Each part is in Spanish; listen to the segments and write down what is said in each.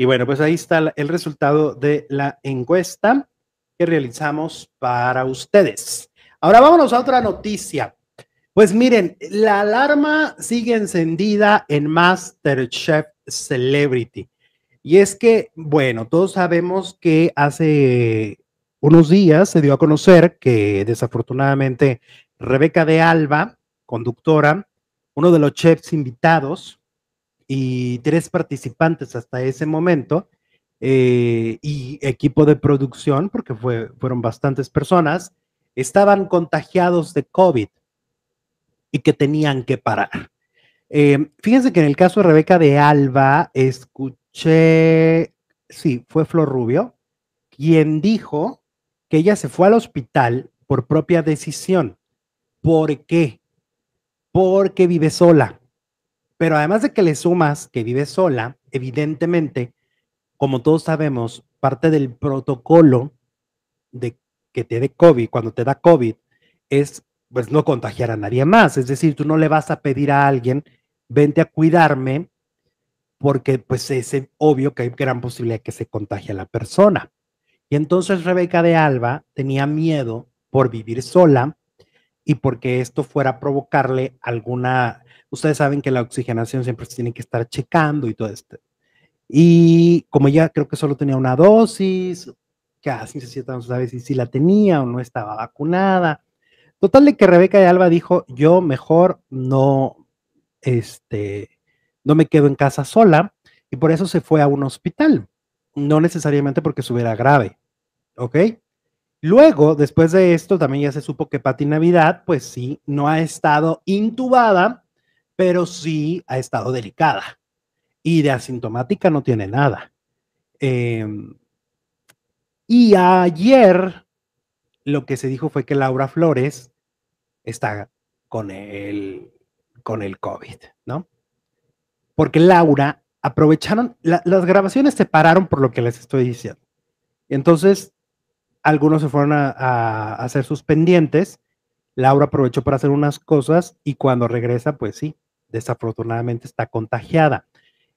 Y bueno, pues ahí está el resultado de la encuesta que realizamos para ustedes. Ahora vámonos a otra noticia. Pues miren, la alarma sigue encendida en MasterChef Celebrity. Y es que, bueno, todos sabemos que hace unos días se dio a conocer que desafortunadamente Rebeca de Alba, conductora, uno de los chefs invitados, y tres participantes hasta ese momento eh, y equipo de producción, porque fue, fueron bastantes personas, estaban contagiados de COVID y que tenían que parar. Em, fíjense que en el caso de Rebeca de Alba, escuché, sí, fue Flor Rubio, quien dijo que ella se fue al hospital por propia decisión. ¿Por qué? Porque vive sola. Pero además de que le sumas que vive sola, evidentemente, como todos sabemos, parte del protocolo de que te dé COVID, cuando te da COVID, es pues no contagiar a nadie más. Es decir, tú no le vas a pedir a alguien, vente a cuidarme, porque pues es eh, obvio que hay gran posibilidad que se contagie a la persona. Y entonces Rebeca de Alba tenía miedo por vivir sola y porque esto fuera a provocarle alguna Ustedes saben que la oxigenación siempre se tiene que estar checando y todo esto. Y como ya creo que solo tenía una dosis, ah, casi se no sabe si, si la tenía o no estaba vacunada. Total de que Rebeca de Alba dijo, yo mejor no, este, no me quedo en casa sola y por eso se fue a un hospital, no necesariamente porque estuviera grave, ¿ok? Luego, después de esto, también ya se supo que Pati Navidad, pues sí, no ha estado intubada pero sí ha estado delicada y de asintomática no tiene nada. Em, y ayer lo que se dijo fue que Laura Flores está con el, con el COVID, ¿no? Porque Laura aprovecharon, las grabaciones se pararon por lo que les estoy diciendo. Entonces, algunos se fueron a, hacer sus pendientes. Laura aprovechó para hacer unas cosas y cuando regresa, pues sí, desafortunadamente está contagiada.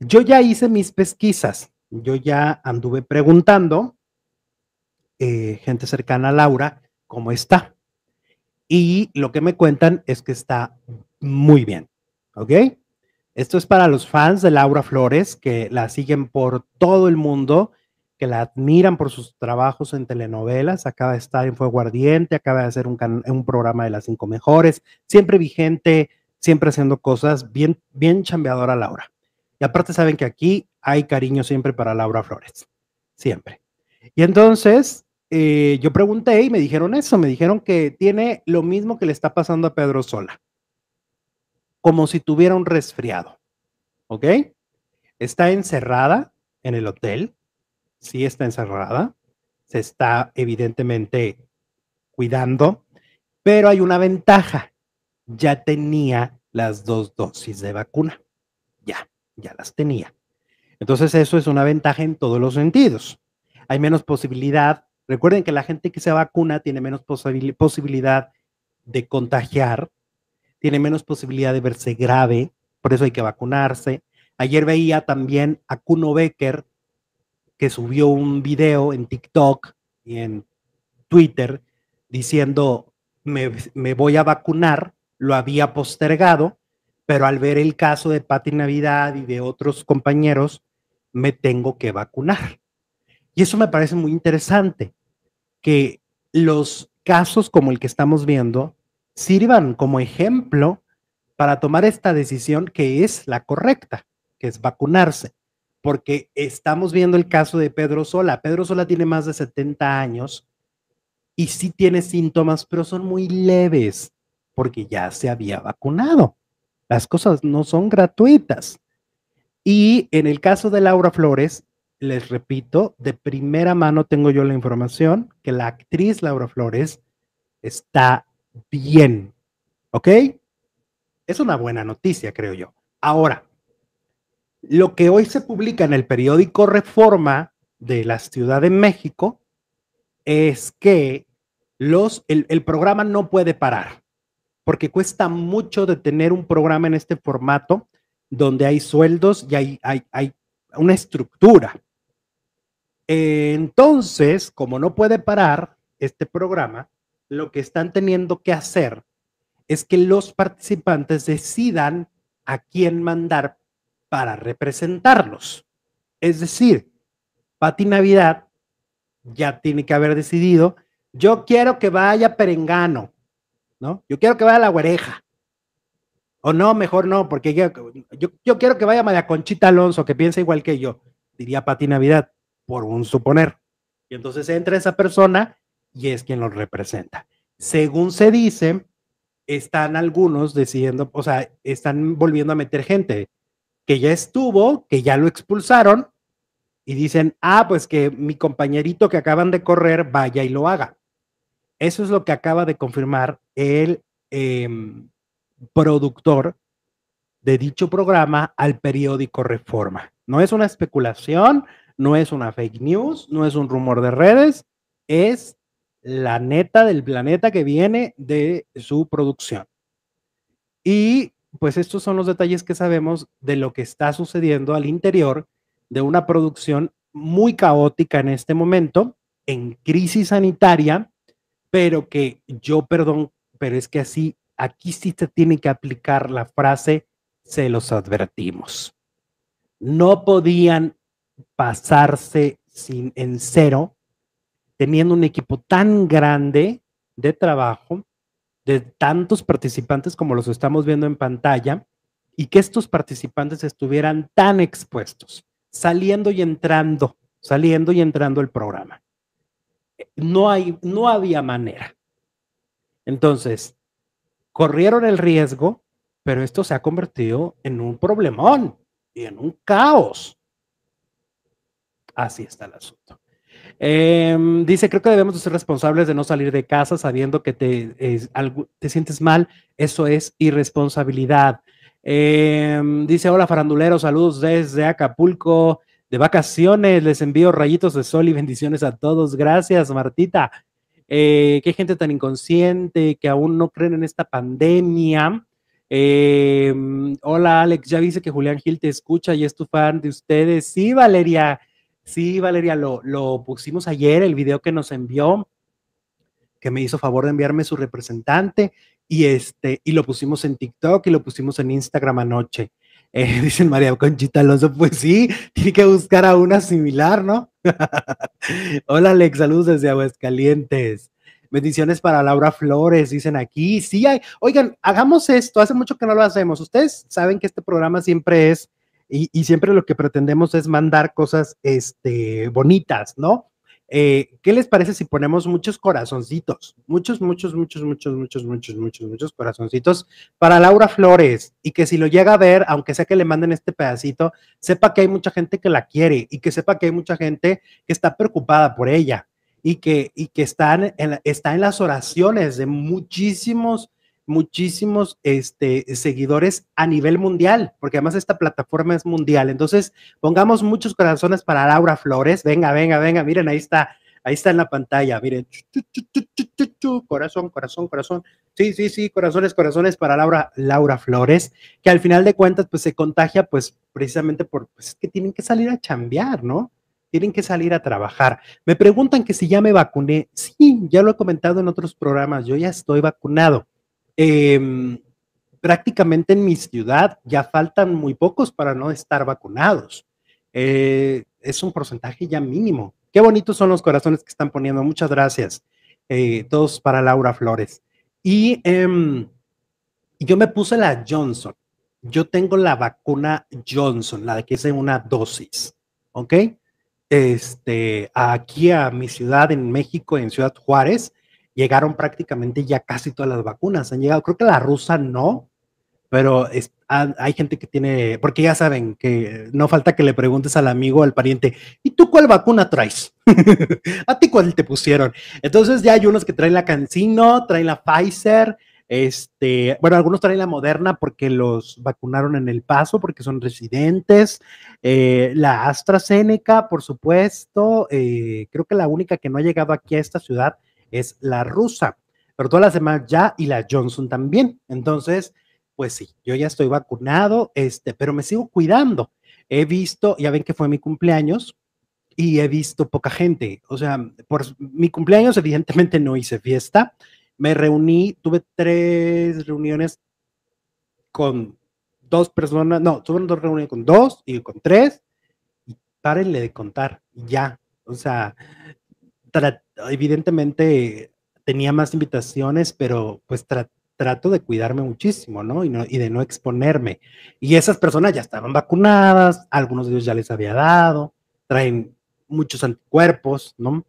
Yo ya hice mis pesquisas, yo ya anduve preguntando, eh, gente cercana a Laura, cómo está. Y lo que me cuentan es que está muy bien, ¿ok? Esto es para los fans de Laura Flores, que la siguen por todo el mundo, que la admiran por sus trabajos en telenovelas. Acaba de estar en Fuego Ardiente, acaba de hacer un programa de las cinco mejores, siempre vigente, siempre haciendo cosas, bien, bien chambeadora Laura. Y aparte saben que aquí hay cariño siempre para Laura Flores, siempre. Y entonces eh, yo pregunté y me dijeron eso, me dijeron que tiene lo mismo que le está pasando a Pedro Sola, como si tuviera un resfriado, ¿ok? Está encerrada en el hotel, sí está encerrada, se está evidentemente cuidando, pero hay una ventaja ya tenía las dos dosis de vacuna. Ya, ya las tenía. Entonces eso es una ventaja en todos los sentidos. Hay menos posibilidad. Recuerden que la gente que se vacuna tiene menos posibilidad de contagiar, tiene menos posibilidad de verse grave, por eso hay que vacunarse. Ayer veía también a Kuno Becker, que subió un video en TikTok y en Twitter diciendo, me, me voy a vacunar lo había postergado, pero al ver el caso de Pati Navidad y de otros compañeros, me tengo que vacunar. Y eso me parece muy interesante, que los casos como el que estamos viendo sirvan como ejemplo para tomar esta decisión que es la correcta, que es vacunarse, porque estamos viendo el caso de Pedro Sola. Pedro Sola tiene más de 70 años y sí tiene síntomas, pero son muy leves porque ya se había vacunado. Las cosas no son gratuitas. Y en el caso de Laura Flores, les repito, de primera mano tengo yo la información que la actriz Laura Flores está bien. ¿Ok? Es una buena noticia, creo yo. Ahora, lo que hoy se publica en el periódico Reforma de la Ciudad de México es que los, el programa no puede parar porque cuesta mucho de tener un programa en este formato donde hay sueldos y hay, una estructura. Entonces, como no puede parar este programa, lo que están teniendo que hacer es que los participantes decidan a quién mandar para representarlos. Es decir, Pati Navidad ya tiene que haber decidido, yo quiero que vaya Perengano, yo quiero que vaya a la huereja, O no, mejor no, porque yo, quiero que vaya María Conchita Alonso, que piensa igual que yo, diría Pati Navidad, por un suponer. Y entonces entra esa persona y es quien los representa. Según se dice, están algunos decidiendo, o sea, están volviendo a meter gente que ya estuvo, que ya lo expulsaron, y dicen, ah, pues que mi compañerito que acaban de correr vaya y lo haga. Eso es lo que acaba de confirmar el em, productor de dicho programa al periódico Reforma. No es una especulación, no es una fake news, no es un rumor de redes, es la neta del planeta que viene de su producción. Y pues estos son los detalles que sabemos de lo que está sucediendo al interior de una producción muy caótica en este momento, en crisis sanitaria, pero que yo, perdón, pero es que así, aquí sí se tiene que aplicar la frase, se los advertimos. No podían pasarse sin, en cero, teniendo un equipo tan grande de trabajo, de tantos participantes como los estamos viendo en pantalla, y que estos participantes estuvieran tan expuestos, saliendo y entrando, saliendo y entrando el programa no, hay, no había manera. Entonces, corrieron el riesgo, pero esto se ha convertido en un problemón y en un caos. Así está el asunto. Em, dice, creo que debemos ser responsables de no salir de casa sabiendo que te, te sientes mal. Eso es irresponsabilidad. Em, dice, hola farandulero, saludos desde Acapulco de vacaciones. Les envío rayitos de sol y bendiciones a todos. Gracias, Martita. Eh, qué gente tan inconsciente que aún no creen en esta pandemia. Em, hola, Alex. Ya dice que Julián Gil te escucha y es tu fan de ustedes. Sí, Valeria. Sí, Valeria, lo, lo pusimos ayer, el video que nos envió, que me hizo favor de enviarme su representante, y este, y lo pusimos en TikTok y lo pusimos en Instagram anoche. Eh, dicen María Conchita Alonso, pues sí, tiene que buscar a una similar, ¿no? Hola Alex, saludos desde Aguascalientes. Bendiciones para Laura Flores, dicen aquí. Sí, hay, oigan, hagamos esto, hace mucho que no lo hacemos. Ustedes saben que este programa siempre es, y, y siempre lo que pretendemos es mandar cosas este, bonitas, ¿no? Eh, ¿Qué les parece si ponemos muchos corazoncitos? Muchos, muchos, muchos, muchos, muchos, muchos, muchos, muchos corazoncitos para Laura Flores y que si lo llega a ver, aunque sea que le manden este pedacito, sepa que hay mucha gente que la quiere y que sepa que hay mucha gente que está preocupada por ella y que, y que están está en las oraciones de muchísimos muchísimos este, seguidores a nivel mundial, porque además esta plataforma es mundial. Entonces, pongamos muchos corazones para Laura Flores. Venga, venga, venga, miren, ahí está, ahí está en la pantalla, miren. Corazón, corazón, corazón. Sí, sí, sí, corazones, corazones para Laura, Laura Flores, que al final de cuentas, pues se contagia, pues precisamente por, pues, que tienen que salir a chambear, ¿no? tienen que salir a trabajar. Me preguntan que si ya me vacuné. Sí, ya lo he comentado en otros programas, yo ya estoy vacunado. Em, prácticamente en mi ciudad ya faltan muy pocos para no estar vacunados. Eh, es un porcentaje ya mínimo. Qué bonitos son los corazones que están poniendo. Muchas gracias. Eh, todos para Laura Flores. Y em, yo me puse la Johnson. Yo tengo la vacuna Johnson, la de que es una dosis. ¿Ok? Este, aquí a mi ciudad en México, en Ciudad Juárez, llegaron prácticamente ya casi todas las vacunas. Han llegado, creo que la rusa no, pero hay gente que tiene, porque ya saben que no falta que le preguntes al amigo, al pariente, ¿y tú cuál vacuna traes? ¿A ti cuál te pusieron? Entonces ya hay unos que traen la Cancino, traen la Pfizer, este, bueno, algunos traen la Moderna porque los vacunaron en El Paso, porque son residentes, eh, la AstraZeneca, por supuesto, eh, creo que la única que no ha llegado aquí a esta ciudad es la rusa, pero todas las demás ya y la Johnson también. Entonces, pues sí, yo ya estoy vacunado, este, pero me sigo cuidando. He visto, ya ven que fue mi cumpleaños y he visto poca gente. O sea, por mi cumpleaños evidentemente no hice fiesta. Me reuní, tuve tres reuniones con dos personas, no, tuve dos reuniones con dos y con tres. párenle de contar, ya. O sea, evidentemente tenía más invitaciones, pero pues trato de cuidarme muchísimo, ¿no? Y, de no exponerme. Y esas personas ya estaban vacunadas, algunos de ellos ya les había dado, traen muchos anticuerpos, ¿no?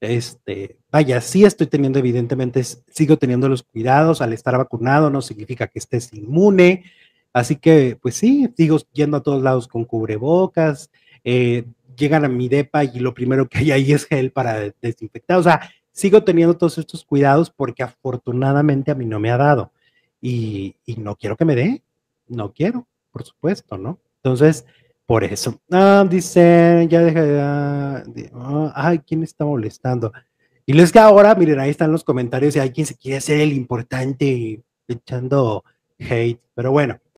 Este, vaya, sí estoy teniendo, evidentemente, sigo teniendo los cuidados al estar vacunado, no significa que estés inmune, así que, pues sí, sigo yendo a todos lados con cubrebocas, eh, llegan a mi depa y lo primero que hay ahí es gel para desinfectar. O sea, sigo teniendo todos estos cuidados porque afortunadamente a mí no me ha dado. Y, no quiero que me dé, no quiero, por supuesto, ¿no? Entonces, por eso. Ah, dicen, ya deja de... Ah, ay, ¿quién está molestando? Y les que ahora, miren, ahí están los comentarios y hay quien se quiere hacer el importante echando hate, pero bueno.